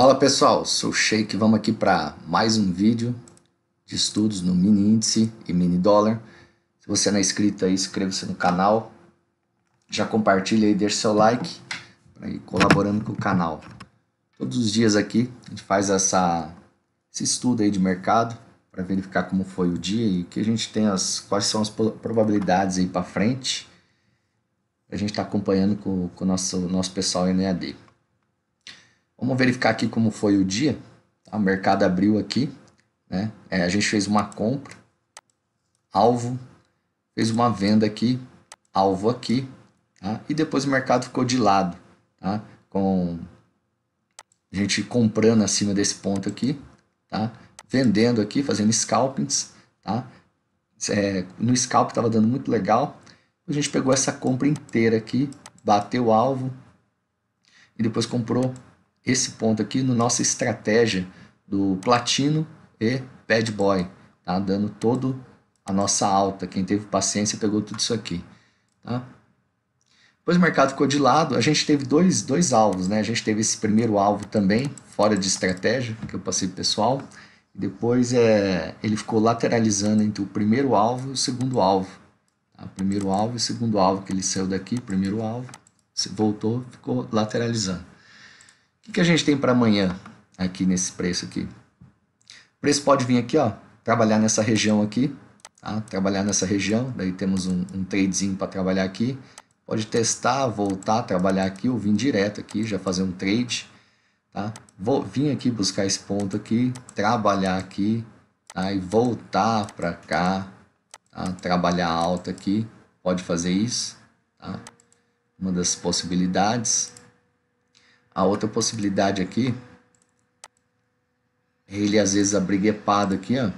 Fala pessoal, sou o Sheik, vamos aqui para mais um vídeo de estudos no mini índice e mini dólar. Se você não é inscrito aí, inscreva-se no canal, já compartilha e deixa seu like para ir colaborando com o canal. Todos os dias aqui a gente faz essa, esse estudo aí de mercado para verificar como foi o dia e que a gente tem as quais são as probabilidades aí para frente. A gente está acompanhando com, com o nosso, nosso pessoal aí no EAD. Vamos verificar aqui como foi o dia. Tá, o mercado abriu aqui, né? É, a gente fez uma compra, alvo, fez uma venda aqui, alvo aqui, tá? E depois o mercado ficou de lado, tá? Com a gente comprando acima desse ponto aqui, tá? Vendendo aqui, fazendo scalpings, tá? É, no scalp estava dando muito legal. A gente pegou essa compra inteira aqui, bateu o alvo e depois comprou esse ponto aqui na nossa estratégia do platino e bad boy, tá? dando todo a nossa alta. Quem teve paciência pegou tudo isso aqui. Tá? Depois o mercado ficou de lado, a gente teve dois, dois alvos, né? A gente teve esse primeiro alvo também, fora de estratégia, que eu passei pessoal. Depois é, ele ficou lateralizando entre o primeiro alvo e o segundo alvo. Tá? Primeiro alvo e segundo alvo que ele saiu daqui, primeiro alvo, voltou, ficou lateralizando. O que a gente tem para amanhã aqui nesse preço aqui? O preço pode vir aqui, ó, trabalhar nessa região aqui, tá? trabalhar nessa região, daí temos um, um tradezinho para trabalhar aqui, pode testar, voltar, trabalhar aqui, ou vir direto aqui, já fazer um trade, tá? Vou vir aqui buscar esse ponto aqui, trabalhar aqui, tá? e voltar para cá, tá? trabalhar alta aqui, pode fazer isso, tá? uma das possibilidades, a outra possibilidade aqui, é ele às vezes abrir guepado aqui, ó.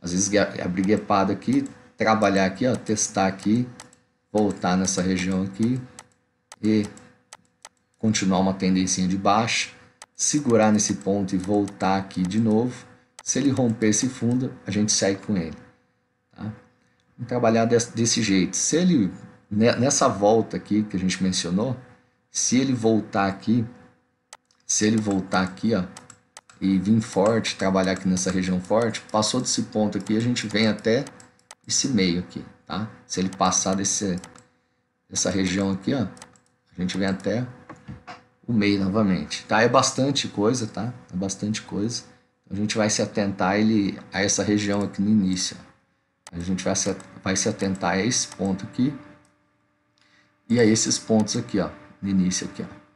Às vezes é abrir guepado aqui, trabalhar aqui, ó, testar aqui, voltar nessa região aqui e continuar uma tendência de baixa, segurar nesse ponto e voltar aqui de novo. Se ele romper esse fundo, a gente segue com ele. Tá? Vamos trabalhar desse, desse jeito. Se ele, nessa volta aqui que a gente mencionou, se ele voltar aqui, se ele voltar aqui, ó, e vir forte, trabalhar aqui nessa região forte, passou desse ponto aqui, a gente vem até esse meio aqui, tá? Se ele passar desse, dessa região aqui, ó, a gente vem até o meio novamente, tá? É bastante coisa, tá? É bastante coisa. A gente vai se atentar a ele, a essa região aqui no início. Ó. A gente vai se, vai se atentar a esse ponto aqui e a esses pontos aqui, ó no início aqui, ó.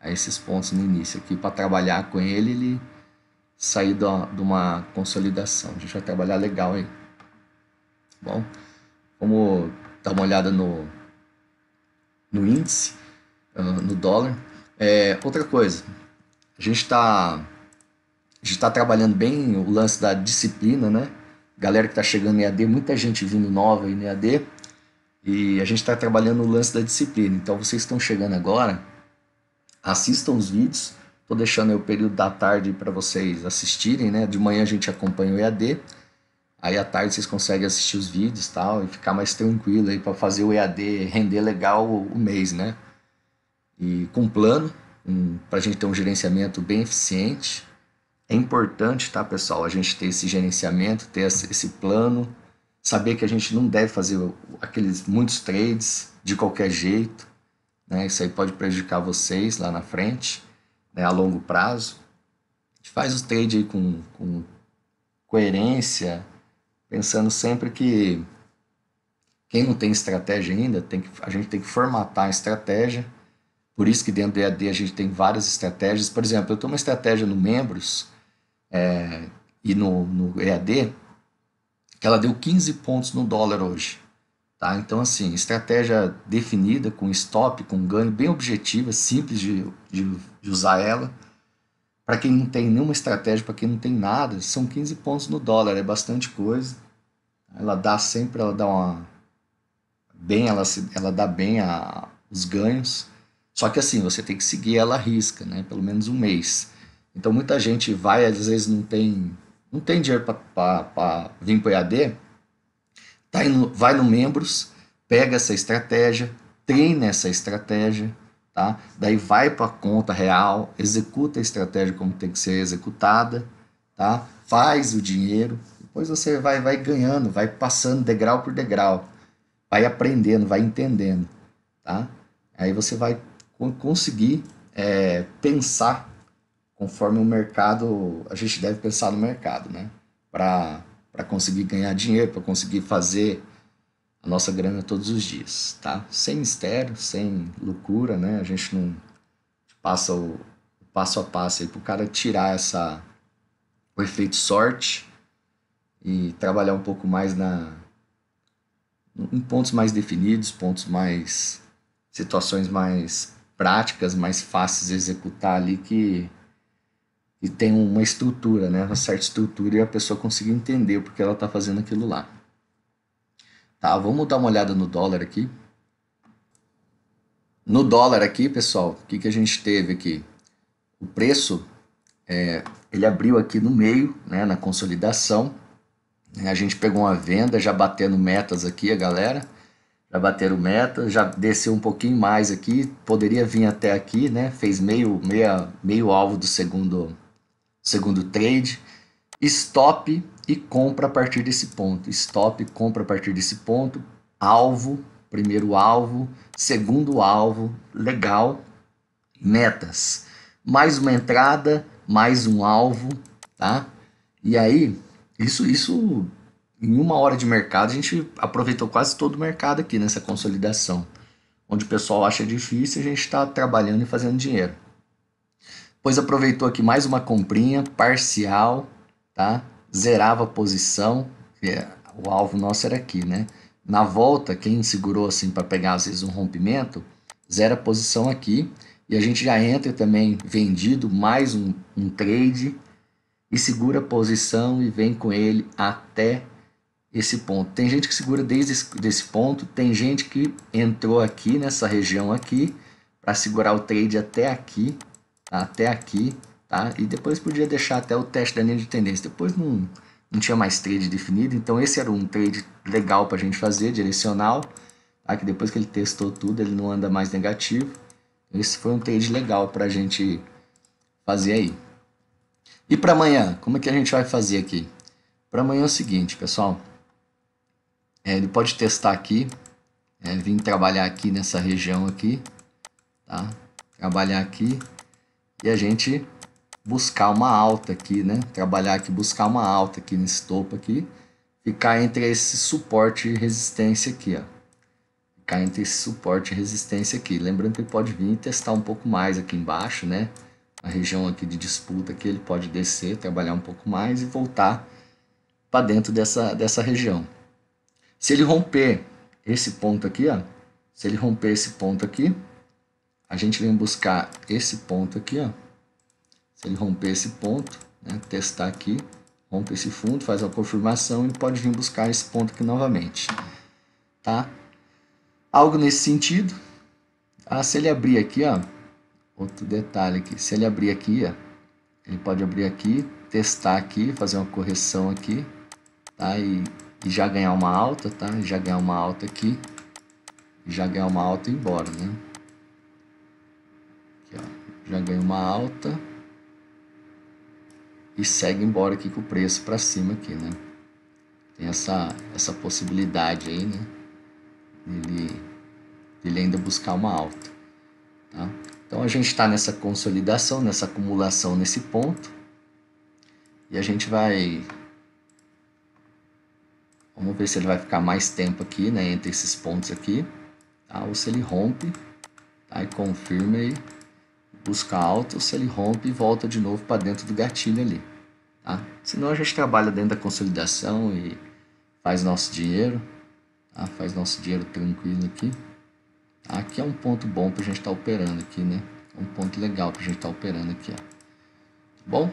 A esses pontos no início aqui, para trabalhar com ele, ele sair de uma, de uma consolidação. A gente vai trabalhar legal aí. Tá bom, vamos dar uma olhada no, no índice, uh, no dólar. É, outra coisa, a gente está está trabalhando bem o lance da disciplina, né? Galera que está chegando em AD, muita gente vindo nova aí no EAD. E a gente está trabalhando o lance da disciplina. Então vocês estão chegando agora, assistam os vídeos. Estou deixando o período da tarde para vocês assistirem, né? De manhã a gente acompanha o EAD. Aí à tarde vocês conseguem assistir os vídeos tal e ficar mais tranquilo aí para fazer o EAD render legal o mês, né? E com plano, um, para a gente ter um gerenciamento bem eficiente. É importante, tá, pessoal, a gente ter esse gerenciamento, ter esse plano, saber que a gente não deve fazer aqueles muitos trades de qualquer jeito, né? Isso aí pode prejudicar vocês lá na frente, né? A longo prazo. A gente faz o trade aí com, com coerência, pensando sempre que quem não tem estratégia ainda, tem que, a gente tem que formatar a estratégia. Por isso que dentro do EAD a gente tem várias estratégias. Por exemplo, eu tenho uma estratégia no Membros é, e no, no EAD que ela deu 15 pontos no dólar hoje. Tá? Então, assim, estratégia definida, com stop, com ganho, bem objetiva, simples de, de, de usar ela. Para quem não tem nenhuma estratégia, para quem não tem nada, são 15 pontos no dólar, é bastante coisa. Ela dá sempre, ela dá uma. Bem, ela, se, ela dá bem a, os ganhos. Só que assim, você tem que seguir ela à risca, né? Pelo menos um mês. Então muita gente vai, às vezes não tem não tem dinheiro para vir para o EAD, tá indo, vai no membros, pega essa estratégia, treina essa estratégia, tá? Daí vai para a conta real, executa a estratégia como tem que ser executada, tá? Faz o dinheiro, depois você vai vai ganhando, vai passando degrau por degrau, vai aprendendo, vai entendendo, tá? Aí você vai conseguir é, pensar conforme o mercado, a gente deve pensar no mercado, né? Para conseguir ganhar dinheiro, para conseguir fazer a nossa grana todos os dias, tá? Sem mistério, sem loucura, né? A gente não passa o, o passo a passo aí para o cara tirar essa, o efeito sorte e trabalhar um pouco mais na em pontos mais definidos, pontos mais situações mais práticas, mais fáceis de executar ali que e tem uma estrutura, né? uma certa estrutura e a pessoa consegue entender porque ela está fazendo aquilo lá. Tá, vamos dar uma olhada no dólar aqui. No dólar aqui, pessoal, o que, que a gente teve aqui? O preço, é, ele abriu aqui no meio, né, na consolidação. A gente pegou uma venda, já batendo metas aqui, a galera. Já bateram meta, já desceu um pouquinho mais aqui. Poderia vir até aqui, né? Fez meio, meia, meio alvo do segundo segundo trade, stop e compra a partir desse ponto. Stop, compra a partir desse ponto, alvo, primeiro alvo, segundo alvo, legal. Metas, mais uma entrada, mais um alvo, tá? E aí, isso, isso em uma hora de mercado, a gente aproveitou quase todo o mercado aqui nessa consolidação. Onde o pessoal acha difícil, a gente está trabalhando e fazendo dinheiro. Depois aproveitou aqui mais uma comprinha parcial, tá? Zerava a posição, é, o alvo nosso era aqui, né? Na volta, quem segurou assim para pegar às vezes um rompimento, zera a posição aqui e a gente já entra também vendido mais um, um trade e segura a posição e vem com ele até esse ponto. Tem gente que segura desde esse desse ponto, tem gente que entrou aqui nessa região aqui para segurar o trade até aqui até aqui, tá? E depois podia deixar até o teste da linha de tendência. Depois não, não tinha mais trade definido, então esse era um trade legal para a gente fazer, direcional, tá? que depois que ele testou tudo, ele não anda mais negativo. Esse foi um trade legal para a gente fazer aí. E para amanhã, como é que a gente vai fazer aqui? Para amanhã é o seguinte, pessoal. É, ele pode testar aqui, é, vir trabalhar aqui nessa região aqui, tá? Trabalhar aqui, e a gente buscar uma alta aqui, né? Trabalhar aqui, buscar uma alta aqui nesse topo aqui, ficar entre esse suporte e resistência aqui, ó. Ficar entre esse suporte e resistência aqui. Lembrando que ele pode vir e testar um pouco mais aqui embaixo, né? A região aqui de disputa que ele pode descer, trabalhar um pouco mais e voltar para dentro dessa, dessa região. Se ele romper esse ponto aqui, ó, se ele romper esse ponto aqui, a gente vem buscar esse ponto aqui, ó. Se ele romper esse ponto, né, testar aqui, rompe esse fundo, faz a confirmação e pode vir buscar esse ponto aqui novamente, tá? Algo nesse sentido. Ah, se ele abrir aqui, ó, outro detalhe aqui, se ele abrir aqui, ó, ele pode abrir aqui, testar aqui, fazer uma correção aqui, tá? E, e já ganhar uma alta, tá? E já ganhar uma alta aqui, já ganhar uma alta e ir embora, né? Aqui, ó. Já ganha uma alta. E segue embora aqui com o preço para cima aqui, né? Tem essa, essa possibilidade aí, né? Ele, ele ainda buscar uma alta. Tá? Então a gente está nessa consolidação, nessa acumulação nesse ponto. E a gente vai Vamos ver se ele vai ficar mais tempo aqui, né? Entre esses pontos aqui. Tá? Ou se ele rompe. Tá? E confirma aí busca alta, se ele rompe e volta de novo para dentro do gatilho ali. Tá? Senão a gente trabalha dentro da consolidação e faz nosso dinheiro, tá? faz nosso dinheiro tranquilo aqui. Aqui tá? é um ponto bom para a gente estar tá operando aqui, né? É um ponto legal para a gente estar tá operando aqui. Ó. Tá bom,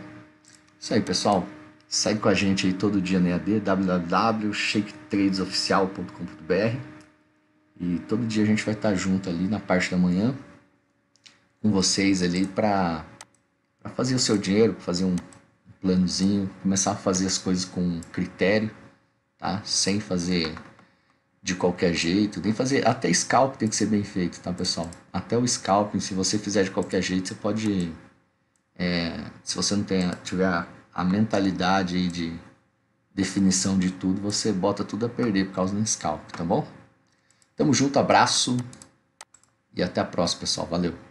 isso aí pessoal. Segue com a gente aí todo dia na EAD, www.shaketradesoficial.com.br e todo dia a gente vai estar tá junto ali na parte da manhã com vocês ali para fazer o seu dinheiro, fazer um planozinho, começar a fazer as coisas com critério, tá? Sem fazer de qualquer jeito, nem fazer até scalp tem que ser bem feito, tá pessoal? Até o scalping, se você fizer de qualquer jeito, você pode, é, se você não tem, tiver a, a mentalidade aí de definição de tudo, você bota tudo a perder por causa do scalp, tá bom? Tamo junto, abraço e até a próxima, pessoal. Valeu!